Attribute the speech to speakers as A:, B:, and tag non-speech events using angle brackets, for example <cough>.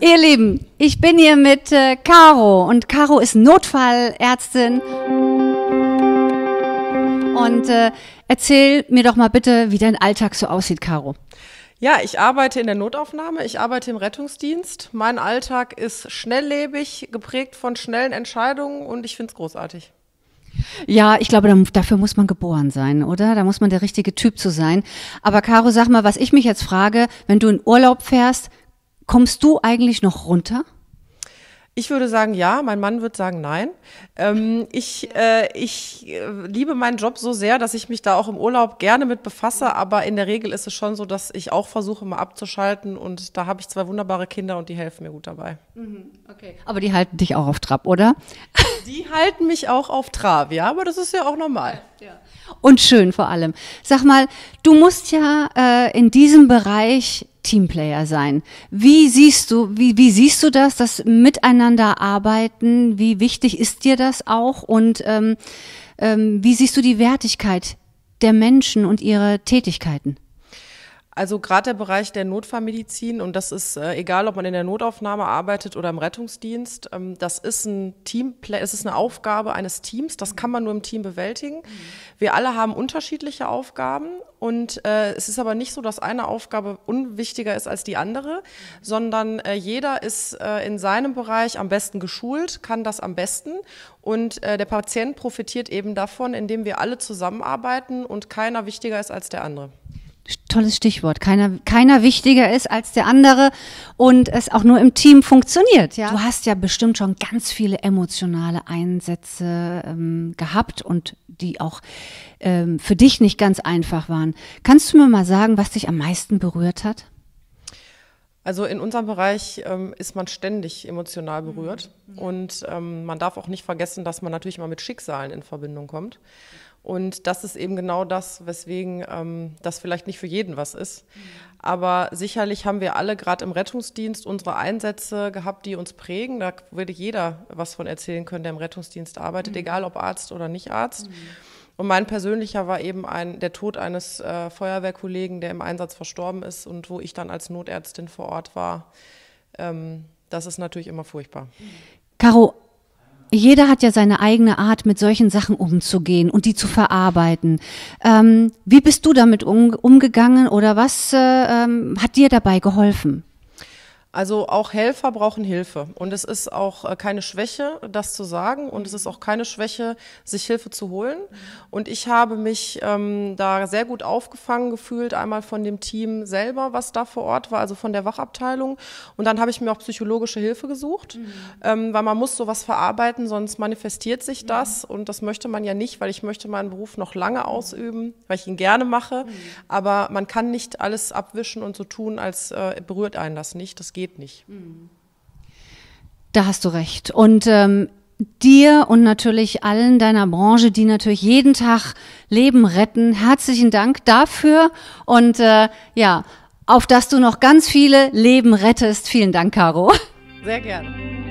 A: Ihr Lieben, ich bin hier mit äh, Caro und Caro ist Notfallärztin. Und äh, erzähl mir doch mal bitte, wie dein Alltag so aussieht, Caro.
B: Ja, ich arbeite in der Notaufnahme, ich arbeite im Rettungsdienst. Mein Alltag ist schnelllebig, geprägt von schnellen Entscheidungen und ich finde es großartig.
A: Ja, ich glaube, dafür muss man geboren sein, oder? Da muss man der richtige Typ zu sein. Aber Caro, sag mal, was ich mich jetzt frage, wenn du in Urlaub fährst, kommst du eigentlich noch runter?
B: Ich würde sagen ja, mein Mann wird sagen nein. Ähm, ich äh, ich äh, liebe meinen Job so sehr, dass ich mich da auch im Urlaub gerne mit befasse, aber in der Regel ist es schon so, dass ich auch versuche, mal abzuschalten und da habe ich zwei wunderbare Kinder und die helfen mir gut dabei.
A: Mhm, okay. Aber die halten dich auch auf Trab, oder?
B: <laughs> Die halten mich auch auf Trab, ja, aber das ist ja auch normal. Ja, ja.
A: Und schön vor allem. Sag mal, du musst ja äh, in diesem Bereich Teamplayer sein. Wie siehst du, wie, wie siehst du das, das Miteinander arbeiten? Wie wichtig ist dir das auch? Und ähm, ähm, wie siehst du die Wertigkeit der Menschen und ihre Tätigkeiten?
B: Also gerade der Bereich der Notfallmedizin, und das ist äh, egal, ob man in der Notaufnahme arbeitet oder im Rettungsdienst, ähm, das ist ein Teamplay, es ist eine Aufgabe eines Teams, das kann man nur im Team bewältigen. Mhm. Wir alle haben unterschiedliche Aufgaben und äh, es ist aber nicht so, dass eine Aufgabe unwichtiger ist als die andere, mhm. sondern äh, jeder ist äh, in seinem Bereich am besten geschult, kann das am besten und äh, der Patient profitiert eben davon, indem wir alle zusammenarbeiten und keiner wichtiger ist als der andere
A: tolles Stichwort. Keiner, keiner wichtiger ist als der andere und es auch nur im Team funktioniert. Ja? Du hast ja bestimmt schon ganz viele emotionale Einsätze ähm, gehabt und die auch ähm, für dich nicht ganz einfach waren. Kannst du mir mal sagen, was dich am meisten berührt hat?
B: Also in unserem Bereich ähm, ist man ständig emotional berührt mhm. und ähm, man darf auch nicht vergessen, dass man natürlich immer mit Schicksalen in Verbindung kommt. Und das ist eben genau das, weswegen ähm, das vielleicht nicht für jeden was ist. Aber sicherlich haben wir alle gerade im Rettungsdienst unsere Einsätze gehabt, die uns prägen. Da würde jeder was von erzählen können, der im Rettungsdienst arbeitet, mhm. egal ob Arzt oder nicht Arzt. Mhm. Und mein persönlicher war eben ein, der Tod eines äh, Feuerwehrkollegen, der im Einsatz verstorben ist und wo ich dann als Notärztin vor Ort war. Ähm, das ist natürlich immer furchtbar.
A: Caro, jeder hat ja seine eigene Art, mit solchen Sachen umzugehen und die zu verarbeiten. Ähm, wie bist du damit um, umgegangen oder was äh, ähm, hat dir dabei geholfen?
B: Also auch Helfer brauchen Hilfe. Und es ist auch äh, keine Schwäche, das zu sagen. Und es mhm. ist auch keine Schwäche, sich Hilfe zu holen. Mhm. Und ich habe mich ähm, da sehr gut aufgefangen gefühlt, einmal von dem Team selber, was da vor Ort war, also von der Wachabteilung. Und dann habe ich mir auch psychologische Hilfe gesucht, mhm. ähm, weil man muss sowas verarbeiten, sonst manifestiert sich das. Mhm. Und das möchte man ja nicht, weil ich möchte meinen Beruf noch lange mhm. ausüben, weil ich ihn gerne mache. Mhm. Aber man kann nicht alles abwischen und so tun, als äh, berührt einen das nicht. Das geht geht nicht.
A: Da hast du recht. Und ähm, dir und natürlich allen deiner Branche, die natürlich jeden Tag Leben retten, herzlichen Dank dafür. Und äh, ja, auf dass du noch ganz viele Leben rettest. Vielen Dank, Caro.
B: Sehr gerne.